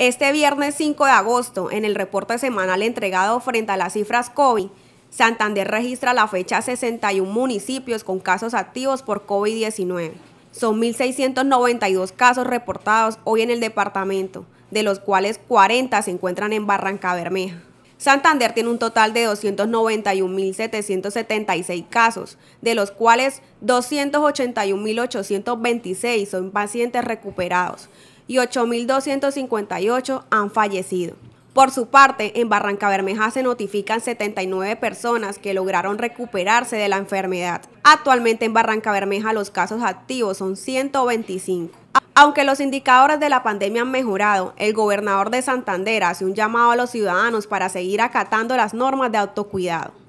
Este viernes 5 de agosto, en el reporte semanal entregado frente a las cifras COVID, Santander registra la fecha 61 municipios con casos activos por COVID-19. Son 1.692 casos reportados hoy en el departamento, de los cuales 40 se encuentran en Barranca Bermeja. Santander tiene un total de 291.776 casos, de los cuales 281.826 son pacientes recuperados, y 8.258 han fallecido. Por su parte, en Barranca Bermeja se notifican 79 personas que lograron recuperarse de la enfermedad. Actualmente en Barranca Bermeja los casos activos son 125. Aunque los indicadores de la pandemia han mejorado, el gobernador de Santander hace un llamado a los ciudadanos para seguir acatando las normas de autocuidado.